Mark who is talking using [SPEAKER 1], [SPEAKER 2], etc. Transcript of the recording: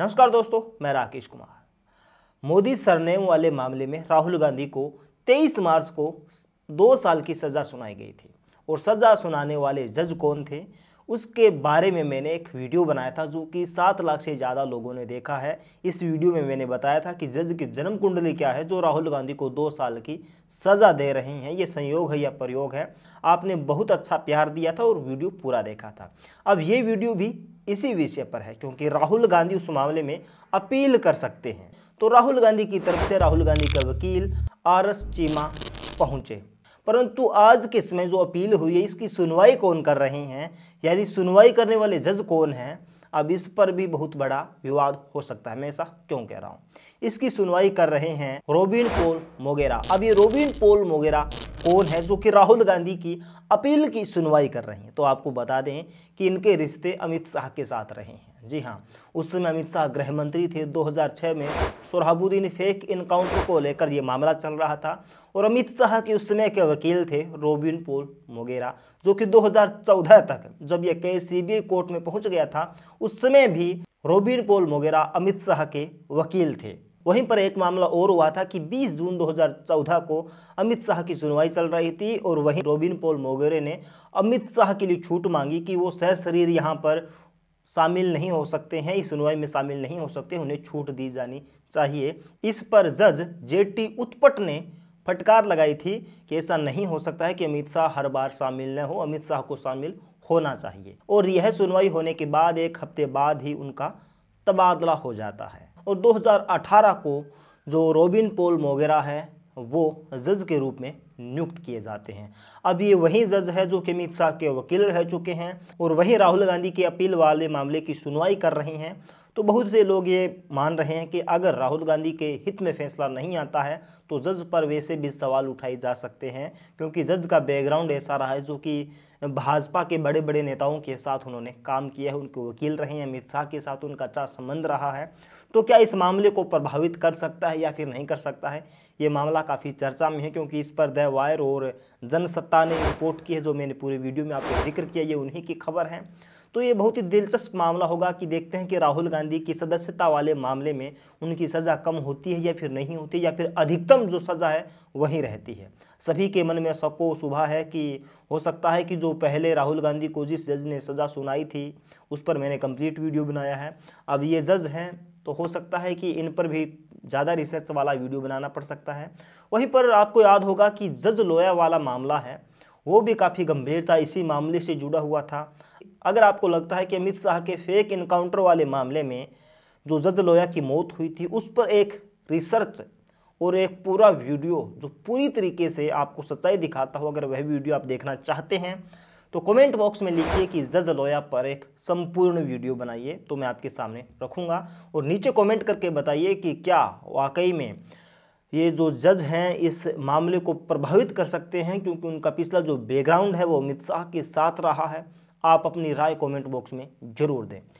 [SPEAKER 1] नमस्कार दोस्तों मैं राकेश कुमार मोदी सरनेम वाले मामले में राहुल गांधी को 23 मार्च को दो साल की सज़ा सुनाई गई थी और सज़ा सुनाने वाले जज कौन थे उसके बारे में मैंने एक वीडियो बनाया था जो कि सात लाख से ज़्यादा लोगों ने देखा है इस वीडियो में मैंने बताया था कि जज की जन्म कुंडली क्या है जो राहुल गांधी को दो साल की सज़ा दे रहे हैं ये संयोग है या प्रयोग है आपने बहुत अच्छा प्यार दिया था और वीडियो पूरा देखा था अब ये वीडियो भी इसी विषय पर है क्योंकि राहुल गांधी उस मामले में अपील कर सकते हैं तो राहुल गांधी की तरफ से राहुल गांधी का वकील आर एस चीमा पहुंचे परंतु आज के समय जो अपील हुई है इसकी सुनवाई कौन कर रहे हैं यानी सुनवाई करने वाले जज कौन हैं अब इस पर भी बहुत बड़ा विवाद हो सकता है मैं ऐसा क्यों कह रहा हूँ इसकी सुनवाई कर रहे हैं रोबिन पोल मोगेरा अब ये रोबिन पोल मोगेरा कौन है जो कि राहुल गांधी की अपील की सुनवाई कर रही हैं तो आपको बता दें कि इनके रिश्ते अमित शाह के साथ रहे हैं जी हाँ उस समय अमित शाह गृह मंत्री थे 2006 में सोहाबुद्दीन फेक इनकाउंटर को लेकर ये मामला चल रहा था और अमित शाह के उस समय के वकील थे रोबिन पोल मोगेरा जो कि 2014 तक जब यह केस सी कोर्ट में पहुंच गया था उस समय भी रोबिन पोल मोगेरा अमित शाह के वकील थे वहीं पर एक मामला और हुआ था कि 20 जून 2014 को अमित शाह की सुनवाई चल रही थी और वहीं रोबिन पॉल मोगेरे ने अमित शाह के लिए छूट मांगी कि वो सह शरीर यहाँ पर शामिल नहीं हो सकते हैं इस सुनवाई में शामिल नहीं हो सकते उन्हें छूट दी जानी चाहिए इस पर जज जे टी उत्पट ने फटकार लगाई थी कि ऐसा नहीं हो सकता है कि अमित शाह हर बार शामिल न हो अमित शाह को शामिल होना चाहिए और यह सुनवाई होने के बाद एक हफ्ते बाद ही उनका तबादला हो जाता है और 2018 को जो रोबिन पोल मोगेरा है वो जज के रूप में नियुक्त किए जाते हैं अब ये वही जज है जो कि अमित शाह के वकील रह चुके हैं और वही राहुल गांधी के अपील वाले मामले की सुनवाई कर रहे हैं तो बहुत से लोग ये मान रहे हैं कि अगर राहुल गांधी के हित में फैसला नहीं आता है तो जज पर वैसे भी सवाल उठाए जा सकते हैं क्योंकि जज का बैकग्राउंड ऐसा रहा है जो कि भाजपा के बड़े बड़े नेताओं के साथ उन्होंने काम किया है उनके वकील रहे हैं अमित शाह के साथ उनका अच्छा संबंध रहा है तो क्या इस मामले को प्रभावित कर सकता है या फिर नहीं कर सकता है ये मामला काफ़ी चर्चा में है क्योंकि इस पर द वायर और जनसत्ता ने रिपोर्ट की है जो मैंने पूरे वीडियो में आपको जिक्र किया ये उन्हीं की खबर है तो ये बहुत ही दिलचस्प मामला होगा कि देखते हैं कि राहुल गांधी की सदस्यता वाले मामले में उनकी सज़ा कम होती है या फिर नहीं होती या फिर अधिकतम जो सज़ा है वही रहती है सभी के मन में शको सुबह है कि हो सकता है कि जो पहले राहुल गांधी को जिस जज ने सज़ा सुनाई थी उस पर मैंने कंप्लीट वीडियो बनाया है अब ये जज हैं तो हो सकता है कि इन पर भी ज़्यादा रिसर्च वाला वीडियो बनाना पड़ सकता है वहीं पर आपको याद होगा कि जज लोया वाला मामला है वो भी काफ़ी गंभीर था इसी मामले से जुड़ा हुआ था अगर आपको लगता है कि अमित शाह के फेक इनकाउंटर वाले मामले में जो जज लोया की मौत हुई थी उस पर एक रिसर्च और एक पूरा वीडियो जो पूरी तरीके से आपको सच्चाई दिखाता हो अगर वह वीडियो आप देखना चाहते हैं तो कमेंट बॉक्स में लिखिए कि जज लोया पर एक संपूर्ण वीडियो बनाइए तो मैं आपके सामने रखूंगा और नीचे कमेंट करके बताइए कि क्या वाकई में ये जो जज हैं इस मामले को प्रभावित कर सकते हैं क्योंकि उनका पिछला जो बैकग्राउंड है वो अमित शाह के साथ रहा है आप अपनी राय कमेंट बॉक्स में ज़रूर दें